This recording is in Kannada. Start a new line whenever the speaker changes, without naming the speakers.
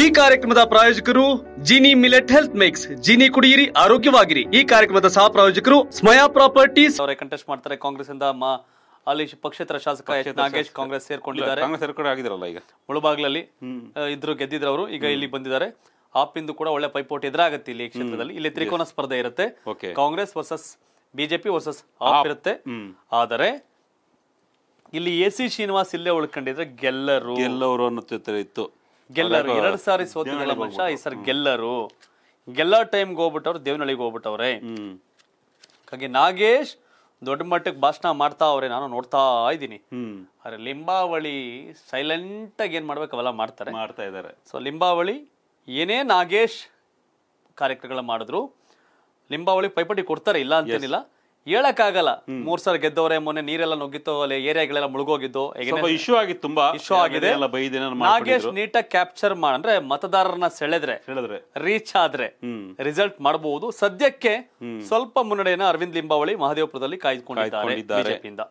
ಈ ಕಾರ್ಯಕ್ರಮದ ಪ್ರಾಯೋಜಕರು Gini millet health mix Gini ಕುಡಿಯಿರಿ ಆರೋಗ್ಯವಾಗಿರಿ ಈ ಕಾರ್ಯಕ್ರಮದ ಸಹ ಪ್ರಾಯೋಜಕರು ಸ್ಮಯಾ ಪ್ರಾಪರ್ಟೀಸ್ ಅವರೇ ಕಂಟೆಸ್ಟ್ ಮಾಡ್ತಾರೆ ಕಾಂಗ್ರೆಸ್ ಇಂದ ಅಲ್ಲಿ ಪಕ್ಷೇತರ ಶಾಸಕ ನಾಗೇಶ್ ಕಾಂಗ್ರೆಸ್ ಸೇರ್ಕೊಂಡಿದ್ದಾರೆ ಆಗಿದ್ರಲ್ಲ ಈಗ ಮುಳುಬಾಗ್ಲಲ್ಲಿ ಇದ್ರು ಗೆದ್ದಿದ್ರು ಅವರು ಈಗ ಇಲ್ಲಿ ಬಂದಿದ್ದಾರೆ ಆಪಿಂದು ಕೂಡ ಒಳ್ಳೆ ಪೈಪೋಟಿ ಎದುರಾಗುತ್ತೆ ಇಲ್ಲಿ ಕ್ಷೇತ್ರದಲ್ಲಿ ಇಲ್ಲಿ ತ್ರಿಕೋನ ಸ್ಪರ್ಧೆ ಇರುತ್ತೆ Congress versus BJP versus AAP ಇರುತ್ತೆ ಆದರೆ ಇಲ್ಲಿ ಎ ಸಿ ಶ್ರೀನಿವಾಸ್ ಇಲ್ಲೇ ಉಳ್ಕೊಂಡಿದ್ರೆ ಗೆಲ್ಲರು ಗೆಲ್ಲವರು ಅನ್ನೋ ಇತ್ತು ಗೆಲ್ಲರು ಎರಡು ಸಾರಿ ಸೋತಿದ್ದಾಳೆ ಮನುಷ್ಯ ಈ ಸರ್ ಗೆಲ್ಲರು ಗೆಲ್ಲ ಟೈಮ್ಗೆ ಹೋಗ್ಬಿಟ್ಟವ್ರು ದೇವನಹಳ್ಳಿಗೆ ಹೋಗ್ಬಿಟ್ಟವ್ರೆ ಹಾಗೆ ನಾಗೇಶ್ ದೊಡ್ಡ ಮಟ್ಟಕ್ಕೆ ಭಾಷಣ ಮಾಡ್ತಾ ಅವ್ರೆ ನಾನು ನೋಡ್ತಾ ಇದ್ದೀನಿ ಅರೆ ಲಿಂಬಾವಳಿ ಸೈಲೆಂಟ್ ಆಗಿ ಏನ್ ಮಾಡ್ಬೇಕು ಅವೆಲ್ಲ ಮಾಡ್ತಾರೆ ಮಾಡ್ತಾ ಇದ್ದಾರೆ ಸೊ ಲಿಂಬಾವಳಿ ಏನೇ ನಾಗೇಶ್ ಕಾರ್ಯಕ್ರಮಗಳ ಮಾಡಿದ್ರು ಲಿಂಬಾವಳಿ ಪೈಪೋಟಿ ಕೊಡ್ತಾರೆ ಇಲ್ಲ ಅಂತೇನಿಲ್ಲ ಹೇಳಕ್ಕಾಗಲ್ಲ ಮೂರ್ ಸರ್ ಗೆದ್ದವ್ರೆ ಮೊನ್ನೆ ನೀರೆಲ್ಲ ನುಗ್ಗಿತ್ತು ಅಲ್ಲಿ ಏರಿಯಾಗಳೆಲ್ಲ ಮುಳುಗೋಗಿದ್ದು ಇಶ್ಯೂ ಆಗಿತ್ತು ತುಂಬಾ ಇಶ್ಯೂ ಆಗಿದೆ ನಾಗೇಶ್ ನೀಟಾಗಿ ಕ್ಯಾಪ್ಚರ್ ಅಂದ್ರೆ ಮತದಾರರನ್ನ ಸೆಳೆದ್ರೆ ರೀಚ್ ಆದ್ರೆ ರಿಸಲ್ಟ್ ಮಾಡಬಹುದು ಸದ್ಯಕ್ಕೆ ಸ್ವಲ್ಪ ಮುನ್ನಡೆಯನ್ನ ಅರವಿಂದ್ ಲಿಂಬಾವಳಿ ಮಹದೇವಪುರದಲ್ಲಿ ಕಾಯ್ದುಕೊಂಡಿದ್ದಾರೆ ಬಿಜೆಪಿಯಿಂದ